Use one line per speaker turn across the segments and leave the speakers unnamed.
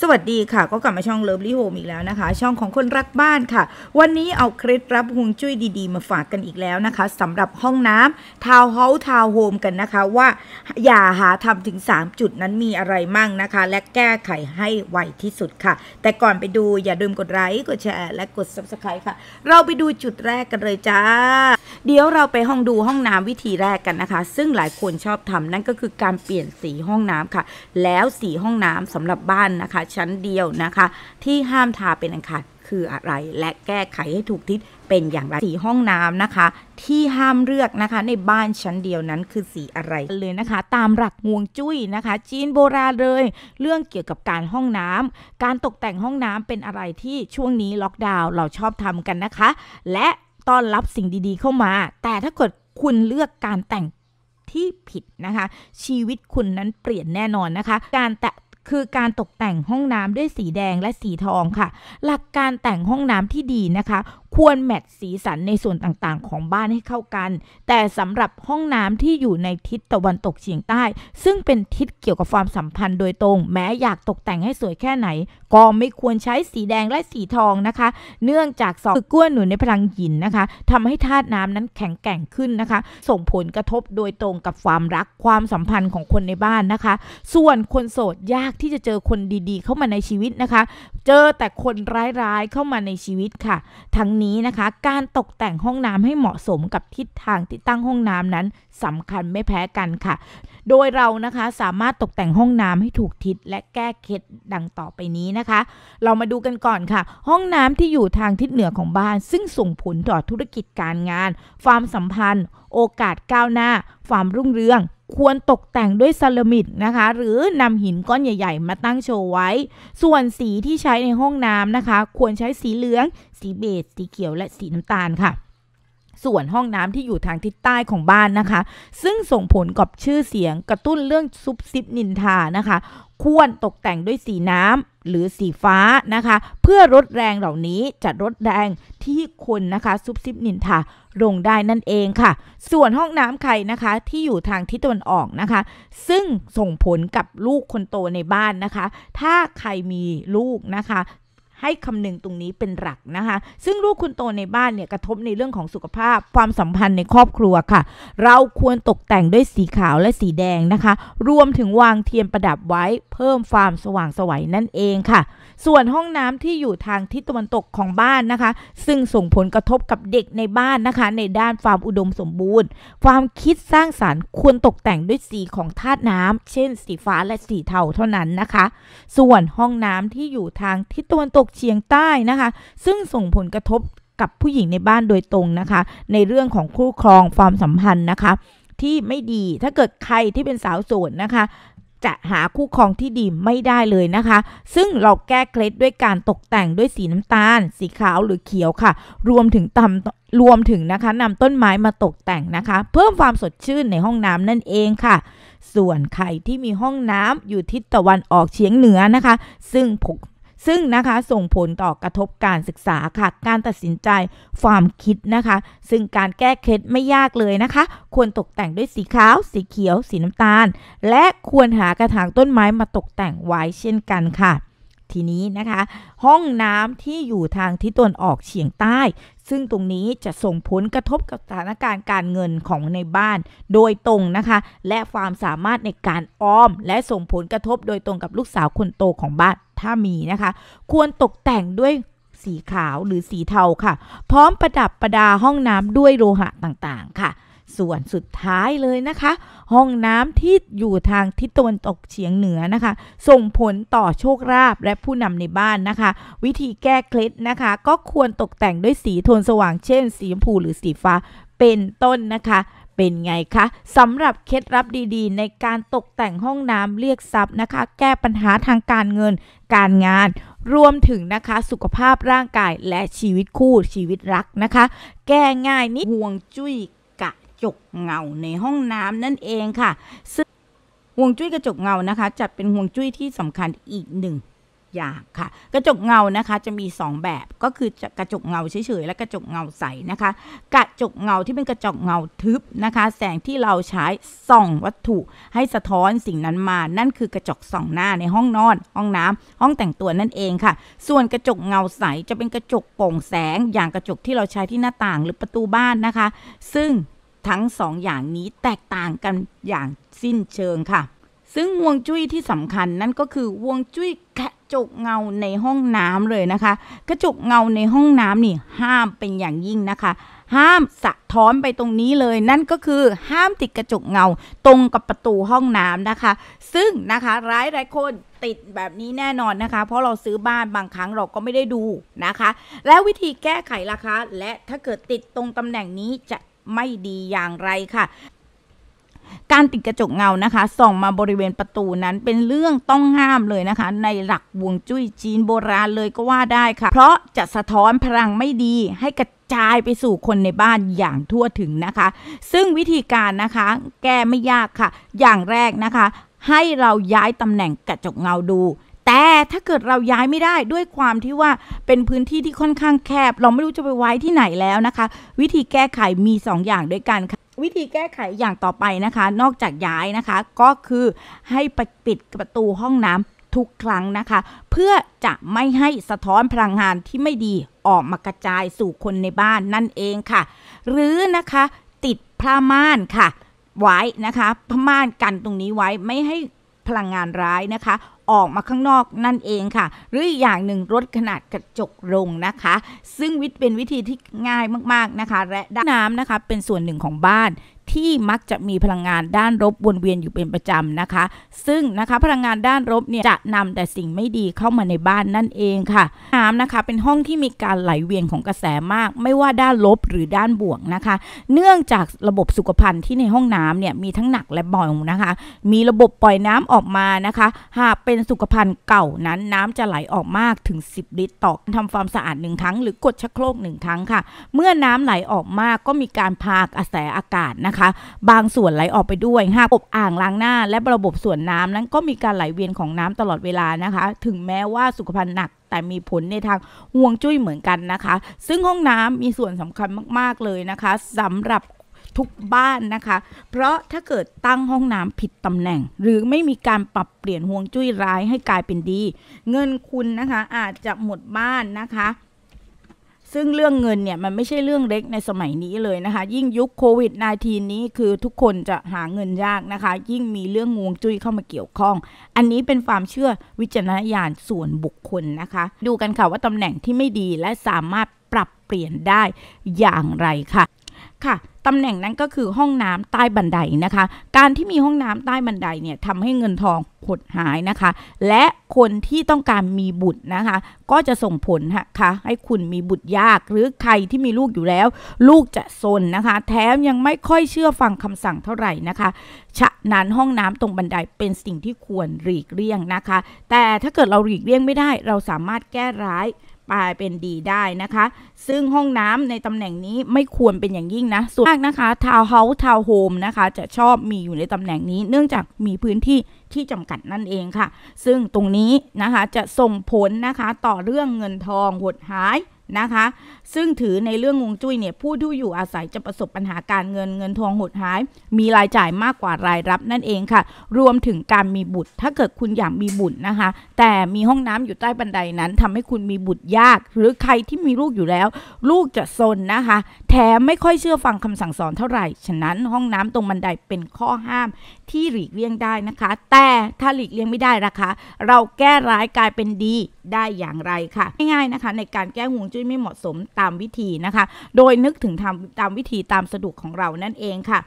สวัสดีค่ะก็กลับมาช่องเลิฟลี่โฮมอีกแล้วนะคะ ช่องของคนรักบ้านค่ะ วันนี้เอาเคล็ดลับฮวงจุ้ยดีๆ มาฝากกันอีกแล้วนะคะ สำหรับห้องน้ำทาวเฮาส์ทาวโฮมกันนะคะ ว่าอย่าหาทำถึง 3 จุดนั้นมีอะไรมั่งนะคะ และแก้ไขให้ไวที่สุดค่ะ แต่ก่อนไปดูอย่าลืมกดไลค์กดแชร์ และกดซับสไครต์ค่ะ เราไปดูจุดแรกกันเลยจ้าเดี๋ยวเราไปห้องดูห้องน้ำวิธีแรกกันนะคะ ซึ่งหลายคนชอบทำนั่นก็คือการเปลี่ยนสีห้องน้ำค่ะ แล้วสีห้องน้ำสำหรับบ้านนะคะ ชั้นเดียวนะคะ ที่ห้ามทาเป็นอันขาดคืออะไรและแก้ไขให้ถูกทิศเป็นอย่างไรสีห้องน้ำนะคะ ที่ห้ามเลือกนะคะในบ้านชั้นเดียวนั้นคือสีอะไรเลยนะคะ ตามหลักงวงจุ้ยนะคะ จีนโบราณเลย เรื่องเกี่ยวกับการห้องน้ำ การตกแต่งห้องน้ำเป็นอะไรที่ช่วงนี้ล็อกดาวน์เราชอบทำกันนะคะ และต้อนรับสิ่งดีๆเข้ามา แต่ถ้าเกิดคุณเลือกการแต่งที่ผิดนะคะ ชีวิตคุณนั้นเปลี่ยนแน่นอนนะคะ การแต่คือการตกแต่งห้องน้ำด้วยสีแดงและสีทองค่ะ หลักการแต่งห้องน้ำที่ดีนะคะควรแมทสีสันในส่วนต่างๆ ของบ้านให้เข้ากัน แต่สำหรับห้องน้ำที่อยู่ในทิศตะวันตกเฉียงใต้ ซึ่งเป็นทิศเกี่ยวกับความสัมพันธ์โดยตรง แม้อยากตกแต่งให้สวยแค่ไหน ก็ไม่ควรใช้สีแดงและสีทองนะคะ เนื่องจากสองกั้วหนุนในพลังหินนะคะทำให้ธาตุน้ำนั้นแข็งแกร่งขึ้นนะคะ ส่งผลกระทบโดยตรงกับความรักความสัมพันธ์ของคนในบ้านนะคะ ส่วนคนโสดยากที่จะเจอคนดี ๆ เข้ามาในชีวิตนะคะ เจอแต่คนร้ายๆเข้ามาในชีวิตค่ะ ทั้งนี้นะคะการตกแต่งห้องน้ำให้เหมาะสมกับทิศทางติดตั้งห้องน้ำนั้นสำคัญไม่แพ้กันค่ะ โดยเรานะคะสามารถตกแต่งห้องน้ำให้ถูกทิศและแก้เคล็ดดังต่อไปนี้นะคะ เรามาดูกันก่อนค่ะ ห้องน้ำที่อยู่ทางทิศเหนือของบ้าน ซึ่งส่งผลต่อธุรกิจการงาน ความสัมพันธ์ โอกาสก้าวหน้า ความรุ่งเรืองควรตกแต่งด้วยซาลมิดนะคะ หรือนำหินก้อนใหญ่ ๆ มาตั้งโชว์ไว้ ส่วนสีที่ใช้ในห้องน้ำนะคะ ควรใช้สีเหลือง สีเบจสีเขียวและสีน้ำตาลค่ะ ส่วนห้องน้ำที่อยู่ทางทิศใต้ของบ้านนะคะ ซึ่งส่งผลกับชื่อเสียงกระตุ้นเรื่องซุบซิบนินทานะคะข้วนตกแต่งด้วยสีน้ำหรือสีฟ้านะคะ เพื่อลดแรงเหล่านี้จะลดแรงที่คนนะคะซุบซิบนินทาลงได้นั่นเองค่ะ ส่วนห้องน้ำใครนะคะที่อยู่ทางทิศตะวันออกนะคะ ซึ่งส่งผลกับลูกคนโตในบ้านนะคะ ถ้าใครมีลูกนะคะให้คำนึงตรงนี้เป็นหลักนะคะ ซึ่งลูกคุณโตในบ้านเนี่ย กระทบในเรื่องของสุขภาพความสัมพันธ์ในครอบครัวค่ะ เราควรตกแต่งด้วยสีขาวและสีแดงนะคะ รวมถึงวางเทียนประดับไว้เพิ่มความสว่างสวัยนั่นเองค่ะ ส่วนห้องน้ำที่อยู่ทางทิศตะวันตกของบ้านนะคะ ซึ่งส่งผลกระทบกับเด็กในบ้านนะคะ ในด้านความอุดมสมบูรณ์ ความคิดสร้างสารรค์ควรตกแต่งด้วยสีของธาตุน้ำ เช่นสีฟ้าและสีเทาเท่านั้นนะคะ ส่วนห้องน้ำที่อยู่ทางทิศตะวันตกเฉียงใต้นะคะ ซึ่งส่งผลกระทบกับผู้หญิงในบ้านโดยตรงนะคะในเรื่องของคู่ครองความสัมพันธ์นะคะ ที่ไม่ดีถ้าเกิดใครที่เป็นสาวโสดนนะคะ จะหาคู่ครองที่ดี ไม่ได้เลยนะคะ ซึ่งเราแก้เคล็ดด้วยการตกแต่งด้วยสีน้ำตาล สีขาวหรือเขียวค่ะ รวมถึงตำรวมถึงนะคะนำต้นไม้มาตกแต่งนะคะ เพิ่มความสดชื่นในห้องน้ำนั่นเองค่ะ ส่วนใครที่มีห้องน้ำอยู่ทิศตะวันออกเฉียงเหนือนะคะ ซึ่งผซึ่งนะคะส่งผลต่อกระทบการศึกษาค่ะการตัดสินใจความคิดนะคะ ซึ่งการแก้เคล็ดไม่ยากเลยนะคะ ควรตกแต่งด้วยสีขาว สีเขียว สีน้ำตาล และควรหากระถางต้นไม้มาตกแต่งไว้เช่นกันค่ะ ทีนี้นะคะ ห้องน้ำที่อยู่ทางทิศตะวันออกเฉียงใต้ ซึ่งตรงนี้จะส่งผลกระทบกับสถานการณ์การเงินของในบ้าน โดยตรงนะคะ และความสามารถในการออม และส่งผลกระทบโดยตรงกับลูกสาวคนโตของบ้านถ้ามีนะคะ ควรตกแต่งด้วยสีขาวหรือสีเทาค่ะ พร้อมประดับประดาห้องน้ำด้วยโลหะต่างๆค่ะ ส่วนสุดท้ายเลยนะคะ ห้องน้ำที่อยู่ทางทิศตะวันตกเฉียงเหนือนะคะ ส่งผลต่อโชคลาภและผู้นำในบ้านนะคะ วิธีแก้เคล็ดนะคะ ก็ควรตกแต่งด้วยสีโทนสว่างเช่นสีชมพูหรือสีฟ้า เป็นต้นนะคะเป็นไงคะสำหรับ เคล็ดลับดีๆ ในการตกแต่งห้องน้ำเรียกทรัพย์นะคะ แก้ปัญหาทางการเงินการงาน รวมถึงนะคะสุขภาพร่างกายและชีวิตคู่ชีวิตรักนะคะ แก้ง่ายนิดห่วงจุ้ยกระจกเงาในห้องน้ำนั่นเองค่ะ ซึ่งห่วงจุ้ยกระจกเงานะคะจัดเป็นห่วงจุ้ยที่สำคัญอีกหนึ่งอย่างค่ะกระจกเงานะคะจะมี 2 แบบก็คือกระจกเงาเฉยๆ และกระจกเงาใสนะคะ กระจกเงาที่เป็นกระจกเงาทึบนะคะ แสงที่เราใช้ส่องวัตถุ ให้สะท้อนสิ่งนั้นมานั่นคือกระจกส่องหน้าในห้องนอนห้องน้ำ ห้องแต่งตัวนั่นเองค่ะ ส่วนกระจกเงาใส จะเป็นกระจกโปร่งแสง อย่างกระจกที่เราใช้ที่หน้าต่างหรือประตูบ้านนะคะ ซึ่งทั้ง2ออย่างนี้แตกต่างกันอย่างสิ้นเชิงค่ะซึ่งวงจุ้ยที่สำคัญนั่นก็คือวงจุ้ยแจกเงาในห้องน้ำเลยนะคะ กระจกเงาในห้องน้ำนี่ห้ามเป็นอย่างยิ่งนะคะ ห้ามสะท้อนไปตรงนี้เลยนั่นก็คือห้ามติดกระจกเงาตรงกับประตูห้องน้ำนะคะ ซึ่งนะคะร้ายหลายคนติดแบบนี้แน่นอนนะคะ เพราะเราซื้อบ้านบางครั้งเราก็ไม่ได้ดูนะคะ แล้ววิธีแก้ไขล่ะคะ และถ้าเกิดติดตรงตำแหน่งนี้จะไม่ดีอย่างไรค่ะการติดกระจกเงานะคะส่องมาบริเวณประตูนั้นเป็นเรื่องต้องห้ามเลยนะคะ ในหลักวงจุ้ยจีนโบราณเลยก็ว่าได้ค่ะ เพราะจะสะท้อนพลังไม่ดี ให้กระจายไปสู่คนในบ้านอย่างทั่วถึงนะคะ ซึ่งวิธีการนะคะ แก้ไม่ยากค่ะ อย่างแรกนะคะ ให้เราย้ายตำแหน่งกระจกเงาดู แต่ถ้าเกิดเราย้ายไม่ได้ด้วยความที่ว่าเป็นพื้นที่ที่ค่อนข้างแคบ เราไม่รู้จะไปไว้ที่ไหนแล้วนะคะ วิธีแก้ไขมี 2ออย่างด้วยกันค่ะวิธีแก้ไขอย่างต่อไปนะคะ นอกจากย้ายนะคะ ก็คือให้ไปปิดประตูห้องน้ำทุกครั้งนะคะ เพื่อจะไม่ให้สะท้อนพลังงานที่ไม่ดีออกมากระจายสู่คนในบ้านนั่นเองค่ะ หรือนะคะ ติดผ้าม่านค่ะ ไว้นะคะผ้าม่านกันตรงนี้ไว้ไม่ให้พลังงานร้ายนะคะ ออกมาข้างนอกนั่นเองค่ะ หรืออีกอย่างหนึ่งรถขนาดกระจกลงนะคะ ซึ่งวิทย์เป็นวิธีที่ง่ายมากๆนะคะ และน้ำนะคะเป็นส่วนหนึ่งของบ้านที่มักจะมีพลังงานด้านลบวนเวียนอยู่เป็นประจำนะคะ ซึ่งนะคะ พลังงานด้านลบเนี่ยจะนำแต่สิ่งไม่ดีเข้ามาในบ้านนั่นเองค่ะ น้ำนะคะเป็นห้องที่มีการไหลเวียนของกระแสมาก ไม่ว่าด้านลบหรือด้านบวกนะคะ เนื่องจากระบบสุขภัณฑ์ที่ในห้องน้ำเนี่ยมีทั้งหนักและเบานะคะ มีระบบปล่อยน้ำออกมานะคะ หากเป็นสุขภัณฑ์เก่านั้น น้ำจะไหลออกมากถึง 10ลิตรต่อทำความสะอาดหนึ่งครั้งหรือกดชักโครกหนึ่งครั้งค่ะเมื่อน้ำไหลออกมากก็มีการพากระแสอากาศนะคะคะบางส่วน ไหล ออกไปด้วยหากอบอ่างล้างหน้า และระบบส่วนน้ำนั้นก็มีการไหล เวียน ของน้ำตลอดเวลานะคะ ถึงแม้ว่าสุขภัณฑ์หนักแต่มีผลในทางห่วง จุ้ยเหมือนกันนะคะ ซึ่งห้องน้ำมีส่วนสำคัญมากๆเลยนะคะ สำหรับทุกบ้านนะคะ เพราะถ้าเกิดตั้งห้องน้ำผิดตำแหน่ง หรือไม่มีการปรับเปลี่ยนห่วงจุ้ยร้ายให้กลายเป็นดี เงินคุณนะคะอาจจะหมดบ้านนะคะซึ่งเรื่องเงินเนี่ยมันไม่ใช่เรื่องเล็กในสมัยนี้เลยนะคะ ยิ่งยุคโควิด -19 นี้คือทุกคนจะหาเงินยากนะคะ ยิ่งมีเรื่องงวงจุ้ยเข้ามาเกี่ยวข้อง อันนี้เป็นความเชื่อวิจารณญาณส่วนบุคคลนะคะ ดูกันค่ะว่าตำแหน่งที่ไม่ดีและสามารถปรับเปลี่ยนได้อย่างไรค่ะค่ะตำแหน่งนั้นก็คือห้องน้ำใต้บันไดนะคะ การที่มีห้องน้ำใต้บันไดเนี่ยทำให้เงินทองหดหายนะคะ และคนที่ต้องการมีบุตรนะคะ ก็จะส่งผละค่ะให้คุณมีบุตรยากหรือใครที่มีลูกอยู่แล้ว ลูกจะซนนะคะ แถมยังไม่ค่อยเชื่อฟังคำสั่งเท่าไหร่นะคะฉะนั้นห้องน้ำตรงบันไดเป็นสิ่งที่ควรหลีกเลี่ยงนะคะ แต่ถ้าเกิดเราหลีกเลี่ยงไม่ได้เราสามารถแก้ร้ายกลายเป็นดีได้นะคะ ซึ่งห้องน้ำในตำแหน่งนี้ไม่ควรเป็นอย่างยิ่งนะส่วนมากนะคะทาวน์เฮาส์ทาวน์โฮมนะคะจะชอบมีอยู่ในตำแหน่งนี้ เนื่องจากมีพื้นที่ที่จำกัดนั่นเองค่ะ ซึ่งตรงนี้นะคะจะส่งผลนะคะต่อเรื่องเงินทองหดหายนะคะซึ่งถือในเรื่องงงจุ้ยเนี่ยผู้ที่อยู่อาศัยจะประสบปัญหาการเงินเงินทองหดหาย มีรายจ่ายมากกว่ารายรับนั่นเองค่ะ รวมถึงการมีบุตร ถ้าเกิดคุณอยากมีบุตรนะคะ แต่มีห้องน้ำอยู่ใต้บันไดนั้นทำให้คุณมีบุตรยาก หรือใครที่มีลูกอยู่แล้ว ลูกจะซนนะคะ แถมไม่ค่อยเชื่อฟังคำสั่งสอนเท่าไหร่ฉะนั้น ห้องน้ำตรงบันไดเป็นข้อห้ามที่หลีกเลี่ยงได้นะคะ แต่ถ้าหลีกเลี่ยงไม่ได้นะคะ เราแก้ร้ายกลายเป็นดีได้อย่างไรค่ะง่ายๆนะคะ ในการแก้ห่วงจุ้ยไม่เหมาะสมตามวิธีนะคะ โดยนึกถึงทำตามวิธีตามสะดวกของเรานั่นเองค่ะ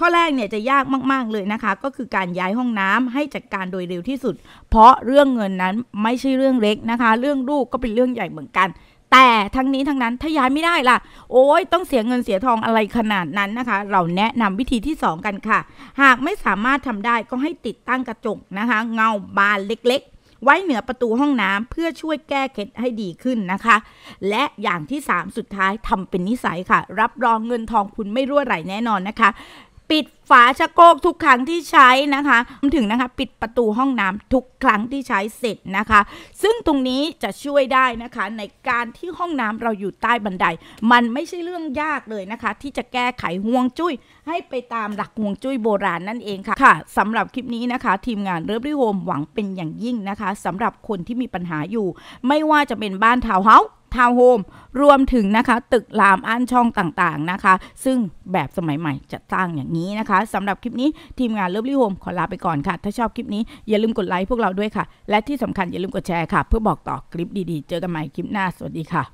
ข้อแรกเนี่ยจะยากมากๆเลยนะคะ ก็คือการย้ายห้องน้ำให้จัดการโดยเร็วที่สุด เพราะเรื่องเงินนั้นไม่ใช่เรื่องเล็กนะคะ เรื่องลูกก็เป็นเรื่องใหญ่เหมือนกัน แต่ทั้งนี้ทั้งนั้นถ้าย้ายไม่ได้ล่ะ โอ้ยต้องเสียเงินเสียทองอะไรขนาดนั้นนะคะ เราแนะนำวิธีที่ 2 กันค่ะ หากไม่สามารถทำได้ก็ให้ติดตั้งกระจกนะคะ เงาบานเล็กๆไว้เหนือประตูห้องน้ำเพื่อช่วยแก้เคล็ดให้ดีขึ้นนะคะ และอย่างที่ 3 สุดท้ายทำเป็นนิสัยค่ะ รับรองเงินทองคุณไม่รั่วไหลแน่นอนนะคะปิดฝาชะโครกทุกครั้งที่ใช้นะคะถึงนะคะปิดประตูห้องน้ำทุกครั้งที่ใช้เสร็จนะคะ ซึ่งตรงนี้จะช่วยได้นะคะ ในการที่ห้องน้ำเราอยู่ใต้บันได มันไม่ใช่เรื่องยากเลยนะคะ ที่จะแก้ไขห่วงจุ้ยให้ไปตามหลักห่วงจุ้ยโบราณนั่นเองค่ะค่ะสำหรับคลิปนี้นะคะ ทีมงานเริ่มดีโฮมหวังเป็นอย่างยิ่งนะคะ สำหรับคนที่มีปัญหาอยู่ ไม่ว่าจะเป็นบ้านทาวน์เฮาส์ทาวน์โฮม รวมถึงนะคะ ตึกราม อันช่องต่างๆ นะคะ ซึ่งแบบสมัยใหม่ จะ สร้างอย่างนี้นะคะ สำหรับคลิปนี้ทีมงานเลิฟลี่โฮมขอลาไปก่อนค่ะ ถ้าชอบ คลิปนี้อย่าลืมกดไลค์พวกเราด้วยค่ะ และที่สำคัญ อย่าลืมกดแชร์ค่ะ เพื่อบอกต่อคลิปดีๆ เจอกันใหม่คลิปหน้า สวัสดีค่ะ